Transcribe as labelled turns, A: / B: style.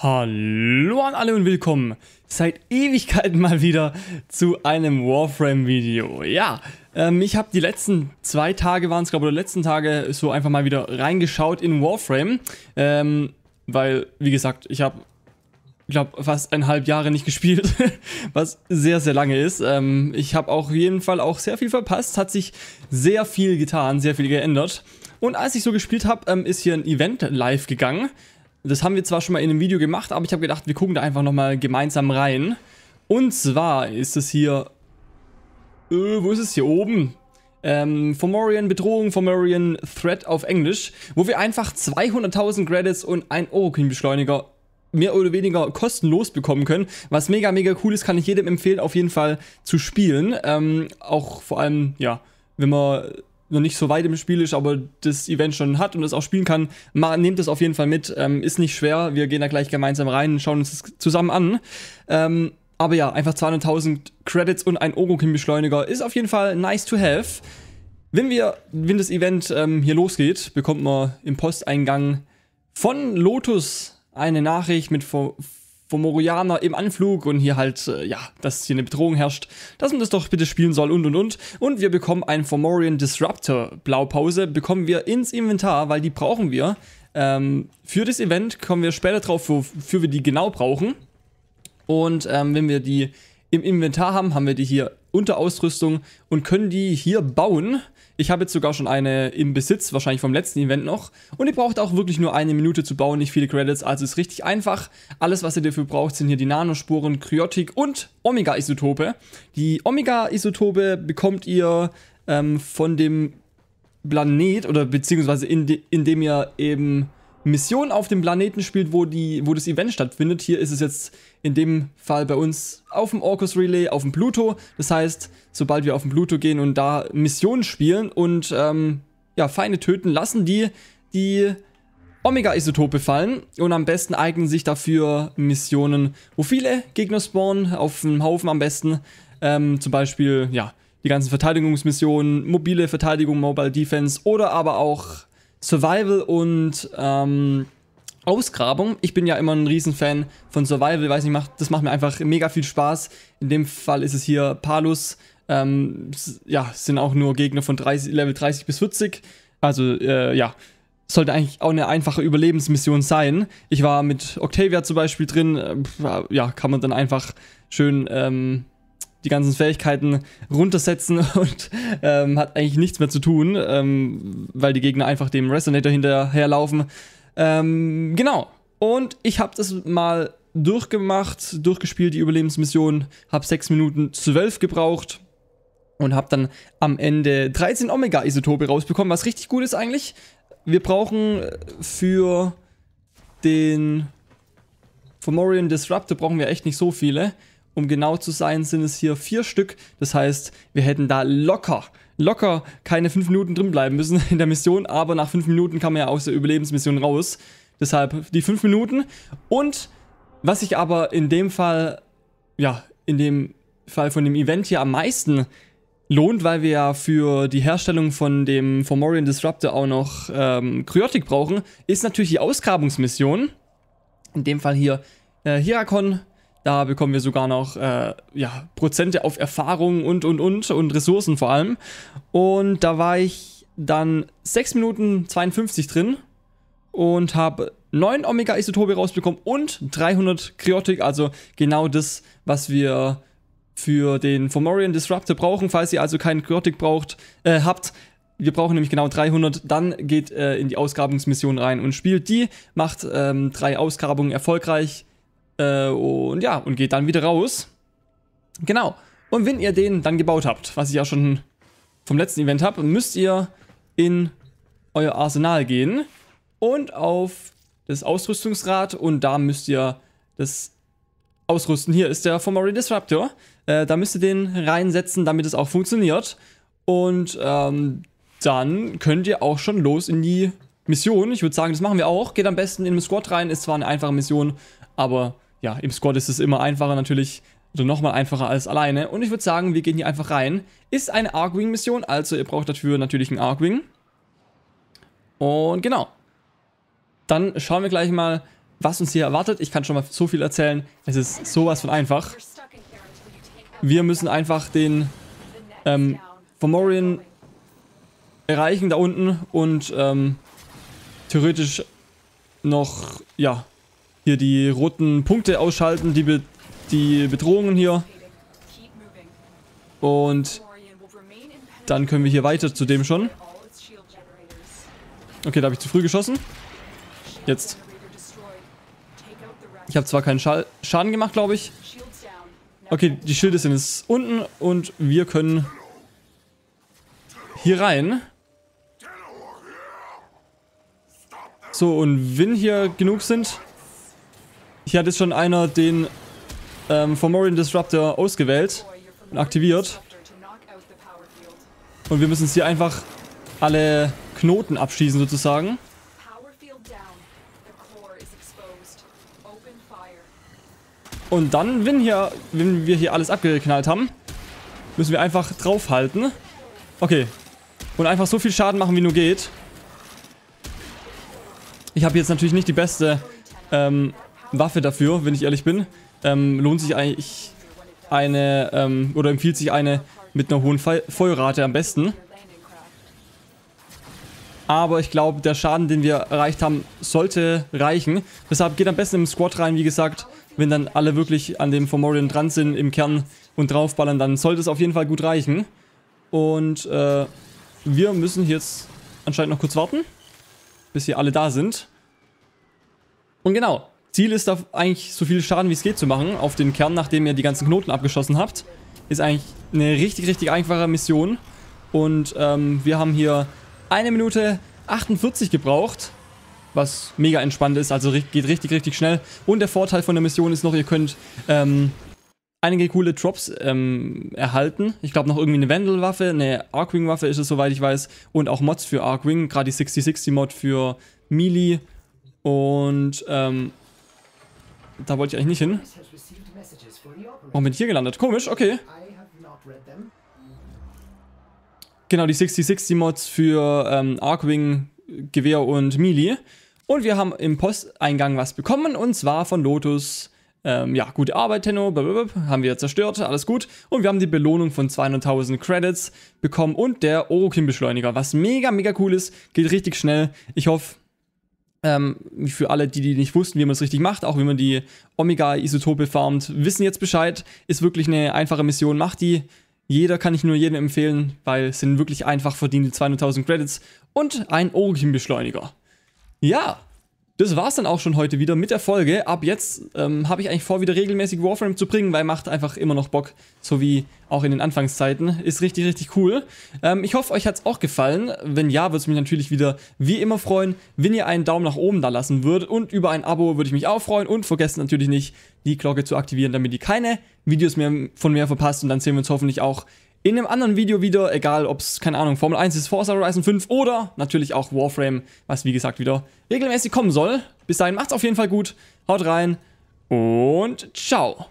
A: Hallo an alle und willkommen seit Ewigkeiten mal wieder zu einem Warframe-Video. Ja, ähm, ich habe die letzten zwei Tage waren es glaube ich, oder letzten Tage so einfach mal wieder reingeschaut in Warframe, ähm, weil, wie gesagt, ich habe, ich glaube, fast eineinhalb Jahre nicht gespielt, was sehr, sehr lange ist. Ähm, ich habe auf jeden Fall auch sehr viel verpasst, hat sich sehr viel getan, sehr viel geändert. Und als ich so gespielt habe, ähm, ist hier ein Event live gegangen. Das haben wir zwar schon mal in einem Video gemacht, aber ich habe gedacht, wir gucken da einfach nochmal gemeinsam rein. Und zwar ist es hier... Äh, wo ist es? Hier oben. Ähm, Formorian Bedrohung, Formorian Threat auf Englisch, wo wir einfach 200.000 Credits und ein Orokin-Beschleuniger mehr oder weniger kostenlos bekommen können. Was mega, mega cool ist, kann ich jedem empfehlen, auf jeden Fall zu spielen. Ähm, auch vor allem, ja, wenn man noch nicht so weit im Spiel ist, aber das Event schon hat und es auch spielen kann, nehmt es auf jeden Fall mit. Ähm, ist nicht schwer. Wir gehen da gleich gemeinsam rein, und schauen uns das zusammen an. Ähm, aber ja, einfach 200.000 Credits und ein Orokin-Beschleuniger ist auf jeden Fall nice to have. Wenn, wir, wenn das Event ähm, hier losgeht, bekommt man im Posteingang von Lotus eine Nachricht mit vom Morianer im Anflug und hier halt, äh, ja, dass hier eine Bedrohung herrscht, dass man das doch bitte spielen soll und und und. Und wir bekommen einen Fomorian Disruptor Blaupause, bekommen wir ins Inventar, weil die brauchen wir. Ähm, für das Event kommen wir später drauf, wofür wir die genau brauchen. Und ähm, wenn wir die im Inventar haben, haben wir die hier unter Ausrüstung und können die hier bauen. Ich habe jetzt sogar schon eine im Besitz, wahrscheinlich vom letzten Event noch. Und ihr braucht auch wirklich nur eine Minute zu bauen, nicht viele Credits, also ist richtig einfach. Alles, was ihr dafür braucht, sind hier die Nanosporen, Kryotik und Omega-Isotope. Die Omega-Isotope bekommt ihr ähm, von dem Planet oder beziehungsweise in de, indem ihr eben Mission auf dem Planeten spielt, wo, die, wo das Event stattfindet. Hier ist es jetzt in dem Fall bei uns auf dem Orcus Relay, auf dem Pluto. Das heißt, sobald wir auf dem Pluto gehen und da Missionen spielen und ähm, ja, Feinde töten, lassen die die Omega-Isotope fallen und am besten eignen sich dafür Missionen, wo viele Gegner spawnen, auf dem Haufen am besten. Ähm, zum Beispiel, ja, die ganzen Verteidigungsmissionen, mobile Verteidigung, Mobile Defense oder aber auch Survival und ähm, Ausgrabung. Ich bin ja immer ein Riesenfan von Survival, weiß nicht, macht, das macht mir einfach mega viel Spaß. In dem Fall ist es hier Palus. Ähm, ja, sind auch nur Gegner von 30, Level 30 bis 40. Also, äh, ja, sollte eigentlich auch eine einfache Überlebensmission sein. Ich war mit Octavia zum Beispiel drin. Äh, ja, kann man dann einfach schön ähm, die ganzen Fähigkeiten runtersetzen und ähm, hat eigentlich nichts mehr zu tun, ähm, weil die Gegner einfach dem Resonator hinterherlaufen. Ähm, genau. Und ich habe das mal durchgemacht, durchgespielt, die Überlebensmission, habe 6 Minuten 12 gebraucht und habe dann am Ende 13 Omega-Isotope rausbekommen, was richtig gut ist eigentlich. Wir brauchen äh, für den Fomorian Disruptor brauchen wir echt nicht so viele. Um genau zu sein, sind es hier vier Stück. Das heißt, wir hätten da locker, locker keine fünf Minuten drin bleiben müssen in der Mission. Aber nach fünf Minuten kann man ja aus der Überlebensmission raus. Deshalb die fünf Minuten. Und was ich aber in dem Fall, ja, in dem Fall von dem Event hier am meisten lohnt, weil wir ja für die Herstellung von dem Formorian Disruptor auch noch ähm, Kryotik brauchen, ist natürlich die Ausgrabungsmission. In dem Fall hier äh, Hierakon da bekommen wir sogar noch äh, ja, Prozente auf Erfahrung und, und, und und Ressourcen vor allem. Und da war ich dann 6 Minuten 52 drin und habe 9 Omega-Isotope rausbekommen und 300 Kriotik, also genau das, was wir für den Fomorian Disruptor brauchen. Falls ihr also keinen Kriotik braucht, äh, habt, wir brauchen nämlich genau 300. Dann geht äh, in die Ausgrabungsmission rein und spielt die, macht ähm, drei Ausgrabungen erfolgreich, äh, und ja, und geht dann wieder raus. Genau. Und wenn ihr den dann gebaut habt, was ich ja schon vom letzten Event habe, müsst ihr in euer Arsenal gehen und auf das Ausrüstungsrad und da müsst ihr das ausrüsten. Hier ist der Formary Disruptor. Äh, da müsst ihr den reinsetzen, damit es auch funktioniert. Und ähm, dann könnt ihr auch schon los in die Mission. Ich würde sagen, das machen wir auch. Geht am besten in den Squad rein. Ist zwar eine einfache Mission, aber ja, im Squad ist es immer einfacher natürlich, also nochmal einfacher als alleine. Und ich würde sagen, wir gehen hier einfach rein. Ist eine Arcwing-Mission, also ihr braucht dafür natürlich einen Arcwing. Und genau. Dann schauen wir gleich mal, was uns hier erwartet. Ich kann schon mal so viel erzählen. Es ist sowas von einfach. Wir müssen einfach den ähm, Vomorian erreichen da unten und ähm, theoretisch noch, ja, hier die roten Punkte ausschalten, die, Be die Bedrohungen hier. Und dann können wir hier weiter zu dem schon. Okay, da habe ich zu früh geschossen. Jetzt. Ich habe zwar keinen Scha Schaden gemacht, glaube ich. Okay, die Schilde sind jetzt unten und wir können hier rein. So, und wenn hier genug sind, hier hat jetzt schon einer den ähm, Formorian Disruptor ausgewählt und aktiviert. Und wir müssen jetzt hier einfach alle Knoten abschießen sozusagen. Und dann, wenn, hier, wenn wir hier alles abgeknallt haben, müssen wir einfach draufhalten. Okay. Und einfach so viel Schaden machen, wie nur geht. Ich habe jetzt natürlich nicht die beste ähm, Waffe dafür, wenn ich ehrlich bin. Ähm, lohnt sich eigentlich eine, ähm, oder empfiehlt sich eine mit einer hohen Fe Feuerrate am besten. Aber ich glaube, der Schaden, den wir erreicht haben, sollte reichen. Deshalb geht am besten im Squad rein, wie gesagt, wenn dann alle wirklich an dem Formorian dran sind, im Kern und draufballern, dann sollte es auf jeden Fall gut reichen. Und äh, wir müssen jetzt anscheinend noch kurz warten, bis hier alle da sind. Und genau, Ziel ist da eigentlich so viel Schaden wie es geht zu machen auf den Kern, nachdem ihr die ganzen Knoten abgeschossen habt. Ist eigentlich eine richtig, richtig einfache Mission. Und ähm, wir haben hier eine Minute 48 gebraucht, was mega entspannt ist, also geht richtig, richtig schnell. Und der Vorteil von der Mission ist noch, ihr könnt ähm, einige coole Drops ähm, erhalten. Ich glaube noch irgendwie eine Vandal-Waffe, eine Arcwing-Waffe ist es, soweit ich weiß. Und auch Mods für Arcwing, gerade die 6060-Mod für Melee. Und ähm, da wollte ich eigentlich nicht hin. Warum bin ich hier gelandet? Komisch, okay. Genau, die 6060 Mods für ähm, Arcwing, Gewehr und Melee. Und wir haben im Posteingang was bekommen und zwar von Lotus. Ähm, ja, gute Arbeit, Tenno, blablabla. haben wir zerstört, alles gut. Und wir haben die Belohnung von 200.000 Credits bekommen und der Orokin-Beschleuniger, was mega, mega cool ist, geht richtig schnell. Ich hoffe, ähm, für alle, die, die nicht wussten, wie man es richtig macht, auch wie man die Omega-Isotope farmt, wissen jetzt Bescheid. Ist wirklich eine einfache Mission, macht die. Jeder kann ich nur jedem empfehlen, weil es sind wirklich einfach verdiente 200.000 Credits und ein Origin-Beschleuniger. Ja, das war's dann auch schon heute wieder mit der Folge. Ab jetzt ähm, habe ich eigentlich vor, wieder regelmäßig Warframe zu bringen, weil macht einfach immer noch Bock, so wie auch in den Anfangszeiten. Ist richtig, richtig cool. Ähm, ich hoffe, euch hat's auch gefallen. Wenn ja, würde es mich natürlich wieder wie immer freuen, wenn ihr einen Daumen nach oben da lassen würdet. Und über ein Abo würde ich mich auch freuen. Und vergesst natürlich nicht, die Glocke zu aktivieren, damit ihr keine Videos mehr von mir verpasst. Und dann sehen wir uns hoffentlich auch in einem anderen Video wieder, egal ob es, keine Ahnung, Formel 1 ist, Forza Horizon 5 oder natürlich auch Warframe, was wie gesagt wieder regelmäßig kommen soll. Bis dahin macht's auf jeden Fall gut, haut rein und ciao!